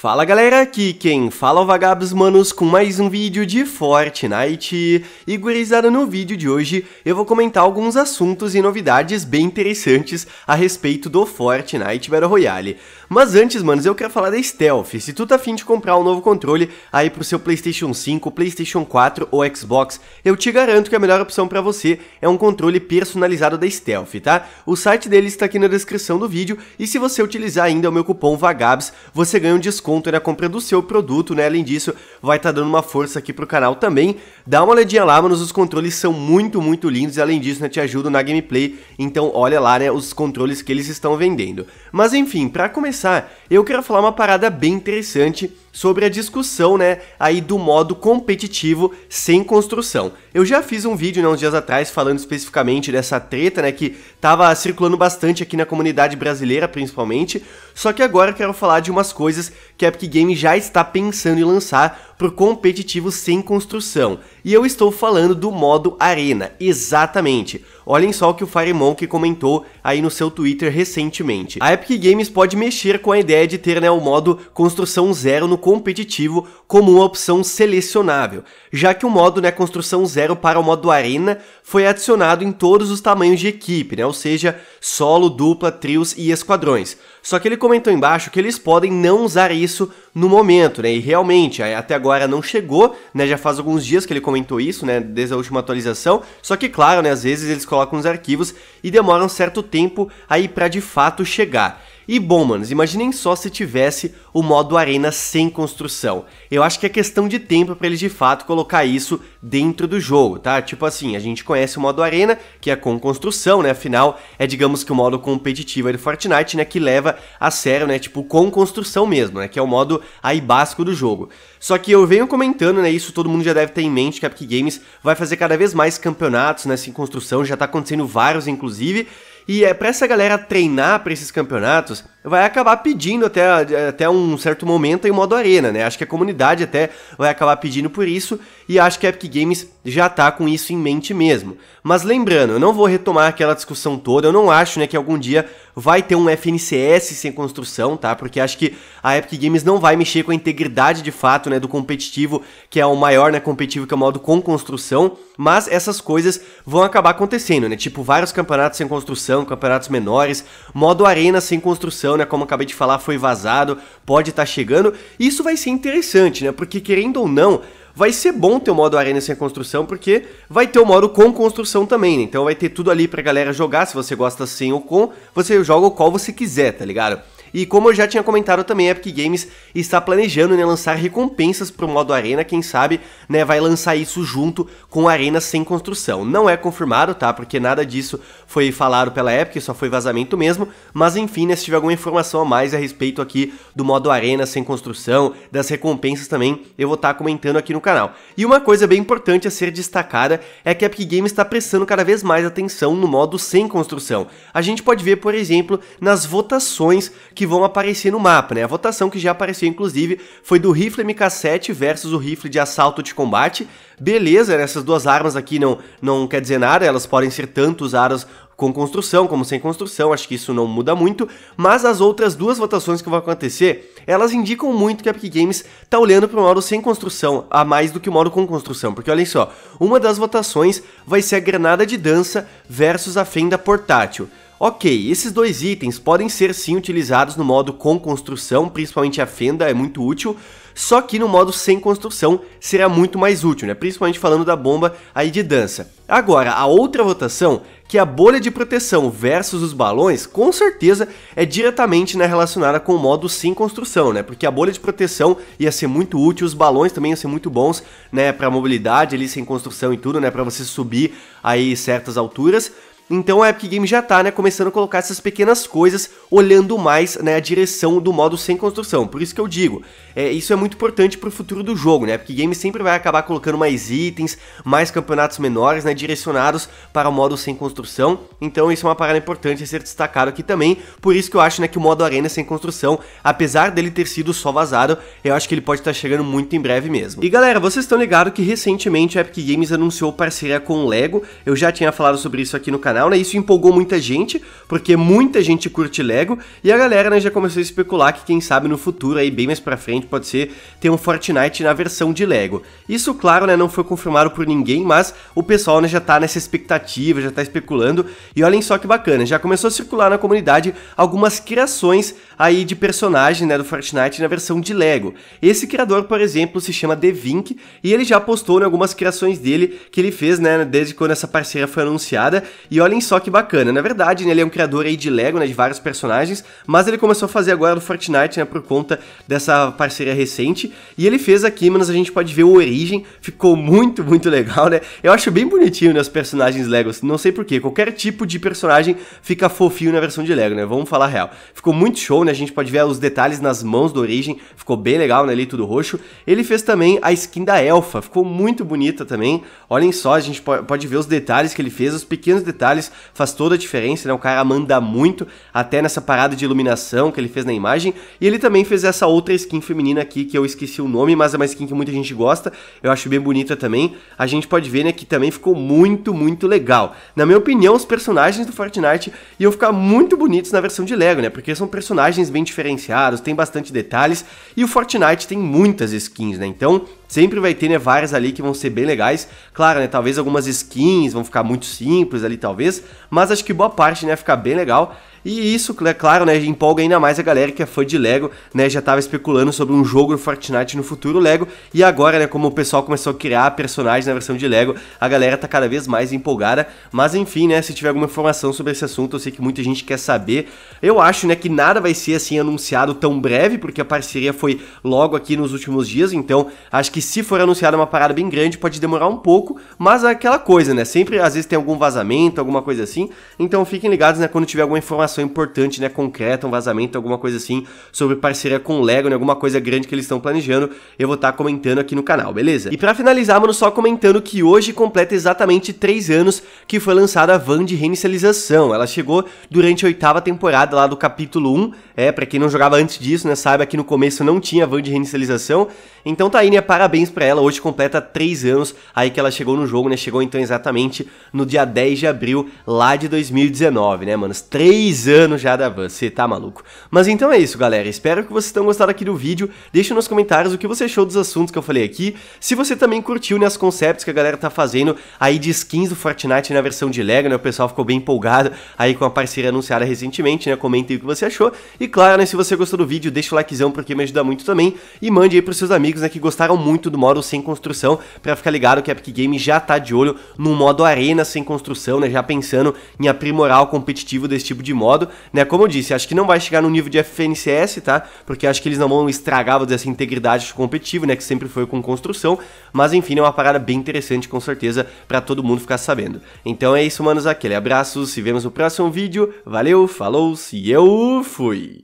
Fala galera, aqui quem fala é o Vagabos Manos com mais um vídeo de Fortnite. E gurizada, no vídeo de hoje eu vou comentar alguns assuntos e novidades bem interessantes a respeito do Fortnite Battle Royale. Mas antes, manos, eu quero falar da Stealth. Se tu tá afim de comprar um novo controle aí pro seu PlayStation 5, PlayStation 4 ou Xbox, eu te garanto que a melhor opção para você é um controle personalizado da Stealth, tá? O site deles está aqui na descrição do vídeo e se você utilizar ainda o meu cupom VAGABS, você ganha um desconto na compra do seu produto, né? Além disso, vai estar tá dando uma força aqui pro canal também. Dá uma olhadinha lá, manos, os controles são muito, muito lindos e além disso, né, te ajudam na gameplay. Então olha lá, né, os controles que eles estão vendendo. Mas enfim, para começar eu quero falar uma parada bem interessante sobre a discussão, né, aí do modo competitivo sem construção. Eu já fiz um vídeo, né, uns dias atrás falando especificamente dessa treta, né, que tava circulando bastante aqui na comunidade brasileira, principalmente. Só que agora eu quero falar de umas coisas que a Epic Games já está pensando em lançar pro competitivo sem construção. E eu estou falando do modo arena, exatamente. Olhem só o que o Firemonkey comentou aí no seu Twitter recentemente. A Epic Games pode mexer com a ideia de ter, né, o modo construção zero no competitivo como uma opção selecionável, já que o modo né, construção zero para o modo arena foi adicionado em todos os tamanhos de equipe, né, ou seja, solo, dupla, trios e esquadrões só que ele comentou embaixo que eles podem não usar isso no momento, né? E realmente, até agora não chegou, né? Já faz alguns dias que ele comentou isso, né? Desde a última atualização. Só que, claro, né? Às vezes eles colocam os arquivos e demoram um certo tempo aí para de fato chegar. E bom, manos, imaginem só se tivesse o modo arena sem construção. Eu acho que é questão de tempo para eles de fato colocar isso dentro do jogo, tá? Tipo assim, a gente conhece o modo arena, que é com construção, né? Afinal, é digamos que o modo competitivo aí do Fortnite, né, que leva a sério, né? Tipo, com construção mesmo, né? Que é o modo aí básico do jogo. Só que eu venho comentando, né? Isso todo mundo já deve ter em mente que a Epic Games vai fazer cada vez mais campeonatos nessa né, em assim, construção, já tá acontecendo vários, inclusive. E é para essa galera treinar para esses campeonatos, vai acabar pedindo até, até um certo momento em modo arena, né? Acho que a comunidade até vai acabar pedindo por isso e acho que a Epic Games já tá com isso em mente mesmo. Mas lembrando, eu não vou retomar aquela discussão toda, eu não acho, né, que algum dia vai ter um FNCS sem construção, tá? Porque acho que a Epic Games não vai mexer com a integridade de fato, né, do competitivo, que é o maior, né, competitivo que é o modo com construção, mas essas coisas vão acabar acontecendo, né? Tipo vários campeonatos sem construção, campeonatos menores, modo arena sem construção né? Como acabei de falar, foi vazado, pode estar tá chegando. Isso vai ser interessante, né? Porque querendo ou não, vai ser bom ter o modo arena sem construção, porque vai ter o modo com construção também, né? Então vai ter tudo ali pra galera jogar, se você gosta sem ou com, você joga o qual você quiser, tá ligado? E como eu já tinha comentado também, a Epic Games está planejando né, lançar recompensas para o modo Arena, quem sabe né, vai lançar isso junto com Arena sem construção. Não é confirmado, tá? Porque nada disso foi falado pela Epic, só foi vazamento mesmo, mas enfim, né, se tiver alguma informação a mais a respeito aqui do modo Arena sem construção, das recompensas também, eu vou estar tá comentando aqui no canal. E uma coisa bem importante a ser destacada é que a Epic Games está prestando cada vez mais atenção no modo sem construção. A gente pode ver, por exemplo, nas votações que vão aparecer no mapa, né? A votação que já apareceu, inclusive, foi do rifle MK7 versus o rifle de assalto de combate. Beleza, né? essas duas armas aqui não, não quer dizer nada, elas podem ser tanto usadas com construção como sem construção, acho que isso não muda muito, mas as outras duas votações que vão acontecer, elas indicam muito que a Epic Games tá olhando para o modo sem construção a mais do que o modo com construção, porque olhem só, uma das votações vai ser a granada de dança versus a fenda portátil. Ok, esses dois itens podem ser sim utilizados no modo com construção, principalmente a fenda é muito útil, só que no modo sem construção será muito mais útil, né? principalmente falando da bomba aí de dança. Agora, a outra votação, que é a bolha de proteção versus os balões, com certeza é diretamente né, relacionada com o modo sem construção, né? porque a bolha de proteção ia ser muito útil, os balões também iam ser muito bons né, para mobilidade ali sem construção e tudo, né? para você subir aí certas alturas, então a Epic Games já está né, começando a colocar essas pequenas coisas, olhando mais né, a direção do modo sem construção. Por isso que eu digo, é, isso é muito importante para o futuro do jogo, né? A Epic Games sempre vai acabar colocando mais itens, mais campeonatos menores, né, direcionados para o modo sem construção. Então isso é uma parada importante a ser destacado aqui também. Por isso que eu acho né, que o modo arena sem construção, apesar dele ter sido só vazado, eu acho que ele pode estar tá chegando muito em breve mesmo. E galera, vocês estão ligados que recentemente a Epic Games anunciou parceria com o Lego. Eu já tinha falado sobre isso aqui no canal canal, né? Isso empolgou muita gente, porque muita gente curte Lego, e a galera né, já começou a especular que quem sabe no futuro, aí bem mais pra frente, pode ser ter um Fortnite na versão de Lego. Isso, claro, né, não foi confirmado por ninguém, mas o pessoal né, já tá nessa expectativa, já tá especulando, e olhem só que bacana, já começou a circular na comunidade algumas criações aí de personagem né, do Fortnite na versão de Lego. Esse criador, por exemplo, se chama Devink, e ele já postou né, algumas criações dele que ele fez né, desde quando essa parceira foi anunciada, e olha olhem só que bacana. Na verdade, né, ele é um criador aí de Lego, né, de vários personagens, mas ele começou a fazer agora no Fortnite, né, por conta dessa parceria recente. E ele fez aqui, mas a gente pode ver o Origem, ficou muito, muito legal, né? Eu acho bem bonitinho, né, os personagens Lego, não sei porquê, qualquer tipo de personagem fica fofinho na versão de Lego, né, vamos falar a real. Ficou muito show, né, a gente pode ver os detalhes nas mãos do Origem, ficou bem legal, né, ali tudo roxo. Ele fez também a skin da Elfa, ficou muito bonita também, olhem só, a gente pode ver os detalhes que ele fez, os pequenos detalhes detalhes, faz toda a diferença, né? O cara manda muito, até nessa parada de iluminação que ele fez na imagem. E ele também fez essa outra skin feminina aqui, que eu esqueci o nome, mas é uma skin que muita gente gosta, eu acho bem bonita também. A gente pode ver, né, que também ficou muito, muito legal. Na minha opinião, os personagens do Fortnite iam ficar muito bonitos na versão de Lego, né? Porque são personagens bem diferenciados, tem bastante detalhes, e o Fortnite tem muitas skins, né? Então, Sempre vai ter, né, várias ali que vão ser bem legais. Claro, né, talvez algumas skins vão ficar muito simples ali, talvez. Mas acho que boa parte, né, ficar bem legal. E isso, é claro, né, empolga ainda mais a galera que é fã de Lego, né, já estava especulando sobre um jogo do Fortnite no futuro Lego, e agora, né, como o pessoal começou a criar personagens na versão de Lego, a galera tá cada vez mais empolgada, mas enfim, né, se tiver alguma informação sobre esse assunto, eu sei que muita gente quer saber, eu acho, né, que nada vai ser, assim, anunciado tão breve, porque a parceria foi logo aqui nos últimos dias, então acho que que se for anunciada uma parada bem grande, pode demorar um pouco, mas é aquela coisa, né? Sempre às vezes tem algum vazamento, alguma coisa assim. Então fiquem ligados, né, quando tiver alguma informação importante, né, concreta, um vazamento, alguma coisa assim, sobre parceria com o Lego, né, alguma coisa grande que eles estão planejando, eu vou estar tá comentando aqui no canal, beleza? E para finalizar, mano, só comentando que hoje completa exatamente 3 anos que foi lançada a van de reinicialização. Ela chegou durante a oitava temporada lá do capítulo 1, é, para quem não jogava antes disso, né, sabe, aqui no começo não tinha van de reinicialização, então tá né? Parabéns para ela. Hoje completa 3 anos aí que ela chegou no jogo, né? Chegou então exatamente no dia 10 de abril lá de 2019, né, manos? 3 anos já da Van, você tá maluco. Mas então é isso, galera. Espero que vocês tenham gostado aqui do vídeo. Deixa nos comentários o que você achou dos assuntos que eu falei aqui. Se você também curtiu, né, as concepts que a galera tá fazendo aí de skins do Fortnite na versão de Lego, né? O pessoal ficou bem empolgado aí com a parceria anunciada recentemente, né? Comenta aí o que você achou. E claro, né, se você gostou do vídeo, deixa o likezão porque me ajuda muito também. E mande aí pros seus amigos amigos aqui gostaram muito do modo sem construção, para ficar ligado que a Epic Games já tá de olho no modo arena sem construção, né, já pensando em aprimorar o competitivo desse tipo de modo, né, como eu disse, acho que não vai chegar no nível de FNCS, tá, porque acho que eles não vão estragar, vou dizer, essa assim, integridade competitiva, né, que sempre foi com construção, mas enfim, é uma parada bem interessante, com certeza, para todo mundo ficar sabendo. Então é isso, manos, aquele abraço, se vemos no próximo vídeo, valeu, falou, se eu fui!